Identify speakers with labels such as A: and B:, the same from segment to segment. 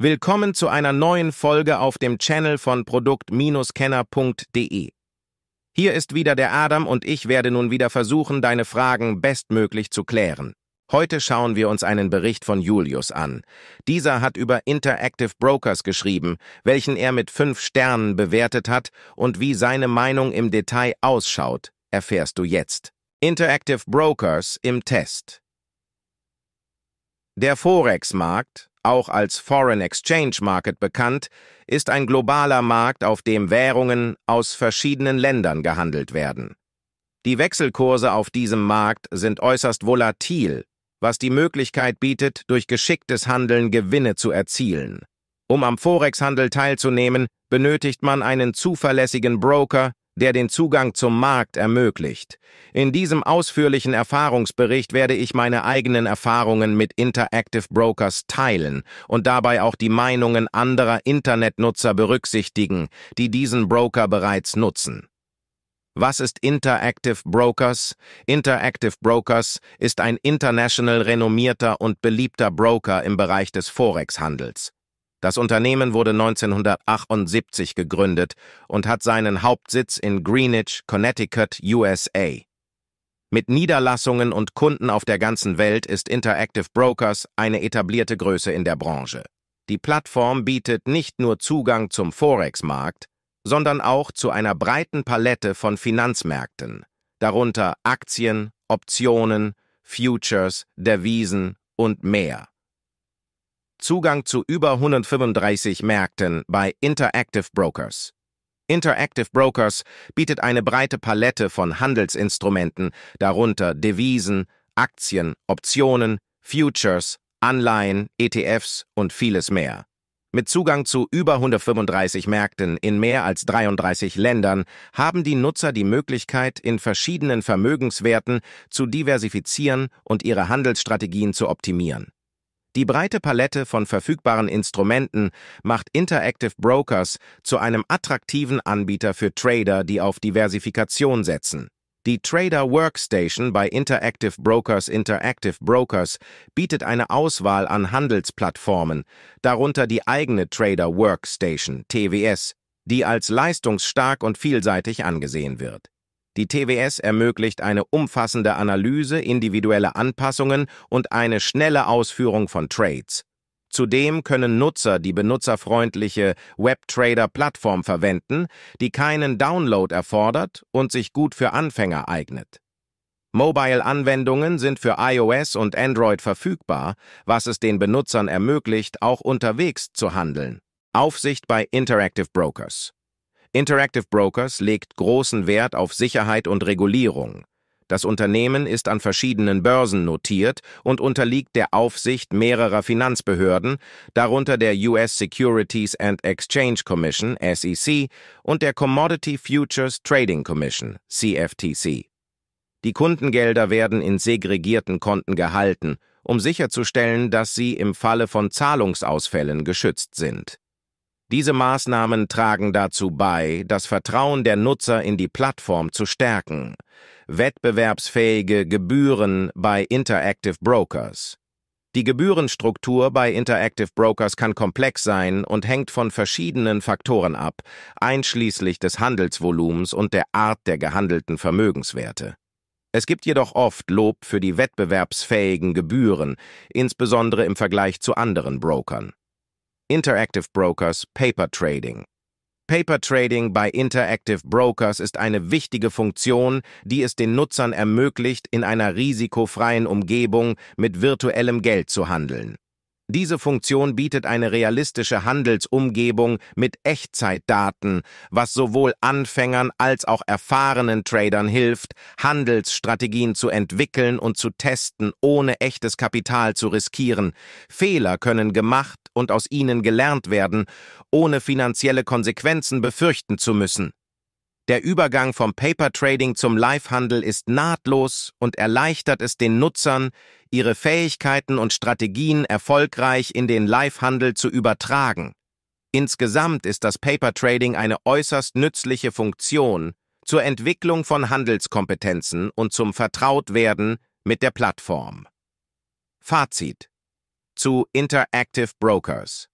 A: Willkommen zu einer neuen Folge auf dem Channel von produkt-kenner.de. Hier ist wieder der Adam und ich werde nun wieder versuchen, deine Fragen bestmöglich zu klären. Heute schauen wir uns einen Bericht von Julius an. Dieser hat über Interactive Brokers geschrieben, welchen er mit fünf Sternen bewertet hat und wie seine Meinung im Detail ausschaut, erfährst du jetzt. Interactive Brokers im Test. Der Forex-Markt auch als Foreign Exchange Market bekannt, ist ein globaler Markt, auf dem Währungen aus verschiedenen Ländern gehandelt werden. Die Wechselkurse auf diesem Markt sind äußerst volatil, was die Möglichkeit bietet, durch geschicktes Handeln Gewinne zu erzielen. Um am Forex-Handel teilzunehmen, benötigt man einen zuverlässigen Broker, der den Zugang zum Markt ermöglicht. In diesem ausführlichen Erfahrungsbericht werde ich meine eigenen Erfahrungen mit Interactive Brokers teilen und dabei auch die Meinungen anderer Internetnutzer berücksichtigen, die diesen Broker bereits nutzen. Was ist Interactive Brokers? Interactive Brokers ist ein international renommierter und beliebter Broker im Bereich des Forex-Handels. Das Unternehmen wurde 1978 gegründet und hat seinen Hauptsitz in Greenwich, Connecticut, USA. Mit Niederlassungen und Kunden auf der ganzen Welt ist Interactive Brokers eine etablierte Größe in der Branche. Die Plattform bietet nicht nur Zugang zum Forex-Markt, sondern auch zu einer breiten Palette von Finanzmärkten, darunter Aktien, Optionen, Futures, Devisen und mehr. Zugang zu über 135 Märkten bei Interactive Brokers. Interactive Brokers bietet eine breite Palette von Handelsinstrumenten, darunter Devisen, Aktien, Optionen, Futures, Anleihen, ETFs und vieles mehr. Mit Zugang zu über 135 Märkten in mehr als 33 Ländern haben die Nutzer die Möglichkeit, in verschiedenen Vermögenswerten zu diversifizieren und ihre Handelsstrategien zu optimieren. Die breite Palette von verfügbaren Instrumenten macht Interactive Brokers zu einem attraktiven Anbieter für Trader, die auf Diversifikation setzen. Die Trader Workstation bei Interactive Brokers Interactive Brokers bietet eine Auswahl an Handelsplattformen, darunter die eigene Trader Workstation TWS, die als leistungsstark und vielseitig angesehen wird. Die TWS ermöglicht eine umfassende Analyse, individuelle Anpassungen und eine schnelle Ausführung von Trades. Zudem können Nutzer die benutzerfreundliche WebTrader-Plattform verwenden, die keinen Download erfordert und sich gut für Anfänger eignet. Mobile-Anwendungen sind für iOS und Android verfügbar, was es den Benutzern ermöglicht, auch unterwegs zu handeln. Aufsicht bei Interactive Brokers. Interactive Brokers legt großen Wert auf Sicherheit und Regulierung. Das Unternehmen ist an verschiedenen Börsen notiert und unterliegt der Aufsicht mehrerer Finanzbehörden, darunter der US Securities and Exchange Commission SEC und der Commodity Futures Trading Commission CFTC. Die Kundengelder werden in segregierten Konten gehalten, um sicherzustellen, dass sie im Falle von Zahlungsausfällen geschützt sind. Diese Maßnahmen tragen dazu bei, das Vertrauen der Nutzer in die Plattform zu stärken. Wettbewerbsfähige Gebühren bei Interactive Brokers. Die Gebührenstruktur bei Interactive Brokers kann komplex sein und hängt von verschiedenen Faktoren ab, einschließlich des Handelsvolumens und der Art der gehandelten Vermögenswerte. Es gibt jedoch oft Lob für die wettbewerbsfähigen Gebühren, insbesondere im Vergleich zu anderen Brokern. Interactive Brokers Paper Trading. Paper Trading bei Interactive Brokers ist eine wichtige Funktion, die es den Nutzern ermöglicht, in einer risikofreien Umgebung mit virtuellem Geld zu handeln. Diese Funktion bietet eine realistische Handelsumgebung mit Echtzeitdaten, was sowohl Anfängern als auch erfahrenen Tradern hilft, Handelsstrategien zu entwickeln und zu testen, ohne echtes Kapital zu riskieren. Fehler können gemacht und aus ihnen gelernt werden, ohne finanzielle Konsequenzen befürchten zu müssen. Der Übergang vom Paper Trading zum Live-Handel ist nahtlos und erleichtert es den Nutzern, ihre Fähigkeiten und Strategien erfolgreich in den Live-Handel zu übertragen. Insgesamt ist das Paper Trading eine äußerst nützliche Funktion zur Entwicklung von Handelskompetenzen und zum Vertrautwerden mit der Plattform. Fazit zu Interactive Brokers.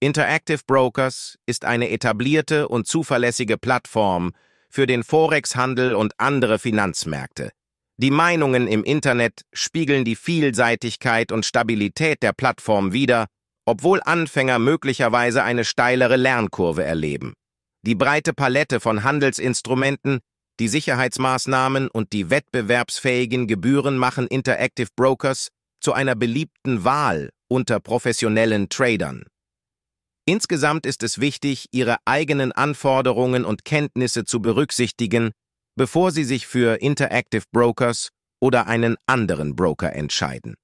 A: Interactive Brokers ist eine etablierte und zuverlässige Plattform für den Forex-Handel und andere Finanzmärkte. Die Meinungen im Internet spiegeln die Vielseitigkeit und Stabilität der Plattform wider, obwohl Anfänger möglicherweise eine steilere Lernkurve erleben. Die breite Palette von Handelsinstrumenten, die Sicherheitsmaßnahmen und die wettbewerbsfähigen Gebühren machen Interactive Brokers zu einer beliebten Wahl unter professionellen Tradern. Insgesamt ist es wichtig, ihre eigenen Anforderungen und Kenntnisse zu berücksichtigen, bevor sie sich für Interactive Brokers oder einen anderen Broker entscheiden.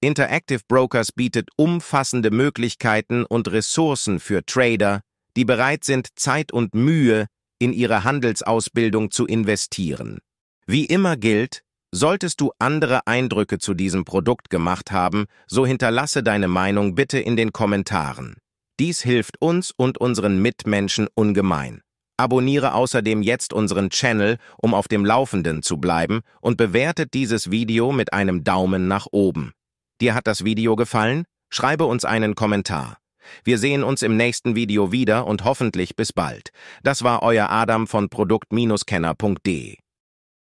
A: Interactive Brokers bietet umfassende Möglichkeiten und Ressourcen für Trader, die bereit sind, Zeit und Mühe in ihre Handelsausbildung zu investieren. Wie immer gilt, Solltest du andere Eindrücke zu diesem Produkt gemacht haben, so hinterlasse deine Meinung bitte in den Kommentaren. Dies hilft uns und unseren Mitmenschen ungemein. Abonniere außerdem jetzt unseren Channel, um auf dem Laufenden zu bleiben und bewertet dieses Video mit einem Daumen nach oben. Dir hat das Video gefallen? Schreibe uns einen Kommentar. Wir sehen uns im nächsten Video wieder und hoffentlich bis bald. Das war euer Adam von produkt-kenner.de.